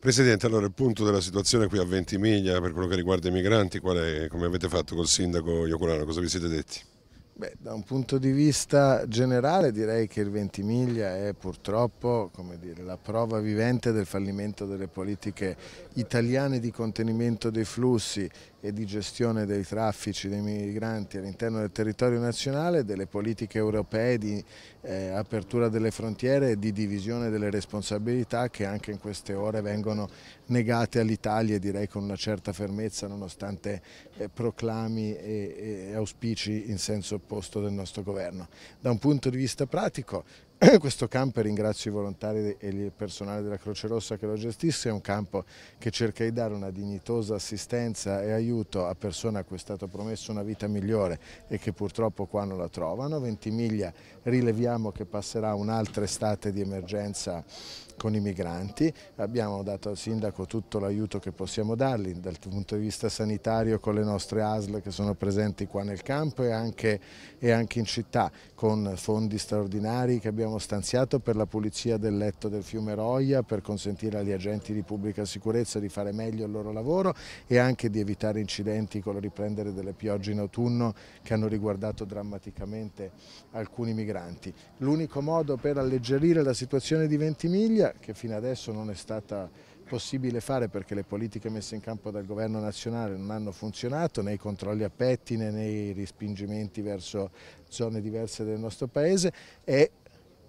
Presidente, allora il punto della situazione qui a Ventimiglia per quello che riguarda i migranti, quale, come avete fatto col sindaco Iocolano, cosa vi siete detti? Beh, da un punto di vista generale direi che il Ventimiglia è purtroppo dire, la prova vivente del fallimento delle politiche italiane di contenimento dei flussi e di gestione dei traffici dei migranti all'interno del territorio nazionale, delle politiche europee di eh, apertura delle frontiere e di divisione delle responsabilità che anche in queste ore vengono negate all'Italia direi con una certa fermezza nonostante eh, proclami e, e auspici in senso opposto posto del nostro governo. Da un punto di vista pratico questo campo, e ringrazio i volontari e il personale della Croce Rossa che lo gestisce, è un campo che cerca di dare una dignitosa assistenza e aiuto a persone a cui è stata promessa una vita migliore e che purtroppo qua non la trovano. Ventimiglia rileviamo che passerà un'altra estate di emergenza con i migranti, abbiamo dato al sindaco tutto l'aiuto che possiamo dargli dal punto di vista sanitario con le nostre ASL che sono presenti qua nel campo e anche, e anche in città con fondi straordinari che abbiamo stanziato per la pulizia del letto del fiume Roia per consentire agli agenti di pubblica sicurezza di fare meglio il loro lavoro e anche di evitare incidenti con il riprendere delle piogge in autunno che hanno riguardato drammaticamente alcuni migranti. L'unico modo per alleggerire la situazione di Ventimiglia che fino adesso non è stata possibile fare perché le politiche messe in campo dal governo nazionale non hanno funzionato, nei controlli a pettine, nei respingimenti verso zone diverse del nostro paese, è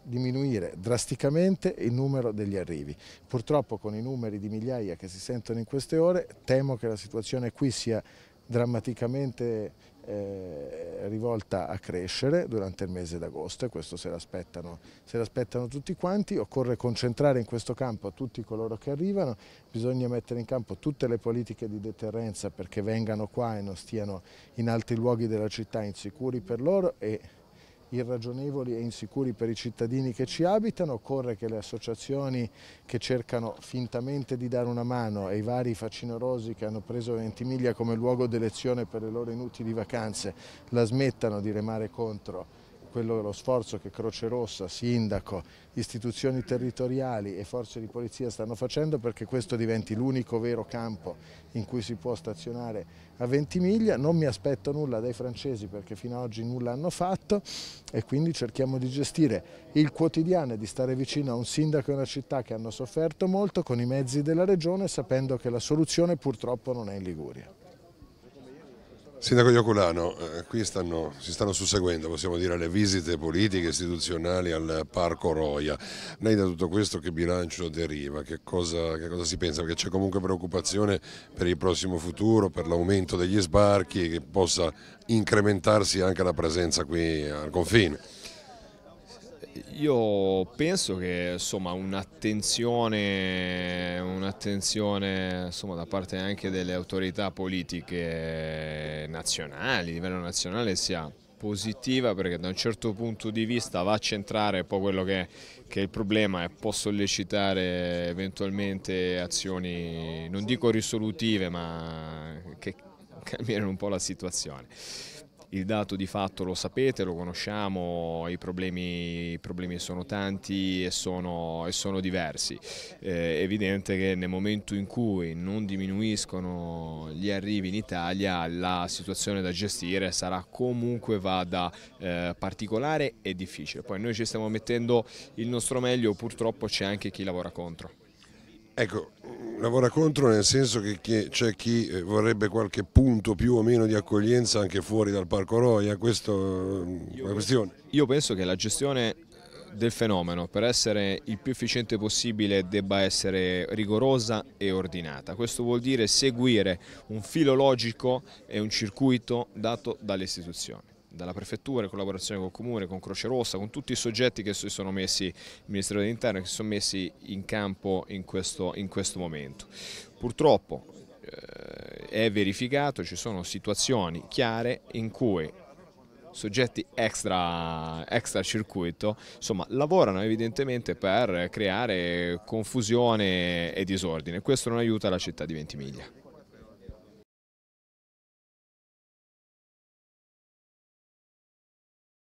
diminuire drasticamente il numero degli arrivi. Purtroppo con i numeri di migliaia che si sentono in queste ore temo che la situazione qui sia drammaticamente eh, rivolta a crescere durante il mese d'agosto e questo se l'aspettano tutti quanti, occorre concentrare in questo campo tutti coloro che arrivano, bisogna mettere in campo tutte le politiche di deterrenza perché vengano qua e non stiano in altri luoghi della città insicuri per loro e irragionevoli e insicuri per i cittadini che ci abitano, occorre che le associazioni che cercano fintamente di dare una mano e i vari facinorosi che hanno preso Ventimiglia come luogo d'elezione per le loro inutili vacanze la smettano di remare contro quello, lo sforzo che Croce Rossa, Sindaco, istituzioni territoriali e forze di polizia stanno facendo perché questo diventi l'unico vero campo in cui si può stazionare a Ventimiglia. Non mi aspetto nulla dai francesi perché fino ad oggi nulla hanno fatto e quindi cerchiamo di gestire il quotidiano e di stare vicino a un sindaco e una città che hanno sofferto molto con i mezzi della regione sapendo che la soluzione purtroppo non è in Liguria. Sindaco Ioculano, eh, qui stanno, si stanno susseguendo possiamo dire, le visite politiche e istituzionali al Parco Roia. Lei da tutto questo che bilancio deriva? Che cosa, che cosa si pensa? Perché c'è comunque preoccupazione per il prossimo futuro, per l'aumento degli sbarchi che possa incrementarsi anche la presenza qui al confine io penso che un'attenzione, un da parte anche delle autorità politiche nazionali, a livello nazionale sia positiva perché da un certo punto di vista va a centrare un po' quello che, che è il problema e può sollecitare eventualmente azioni, non dico risolutive, ma che cambiano un po' la situazione il dato di fatto lo sapete, lo conosciamo, i problemi, i problemi sono tanti e sono, e sono diversi. Eh, è evidente che nel momento in cui non diminuiscono gli arrivi in Italia la situazione da gestire sarà comunque vada eh, particolare e difficile. Poi noi ci stiamo mettendo il nostro meglio, purtroppo c'è anche chi lavora contro. Ecco, lavora contro nel senso che c'è chi eh, vorrebbe qualche punto più o meno di accoglienza anche fuori dal Parco Roia, questa è mm, una questione. Io penso che la gestione del fenomeno per essere il più efficiente possibile debba essere rigorosa e ordinata. Questo vuol dire seguire un filo logico e un circuito dato dalle istituzioni dalla prefettura in collaborazione con il comune, con Croce Rossa, con tutti i soggetti che si sono messi, il Ministero dell'Interno, che si sono messi in campo in questo, in questo momento. Purtroppo eh, è verificato, ci sono situazioni chiare in cui soggetti extra, extra, circuito, insomma lavorano evidentemente per creare confusione e disordine. Questo non aiuta la città di Ventimiglia.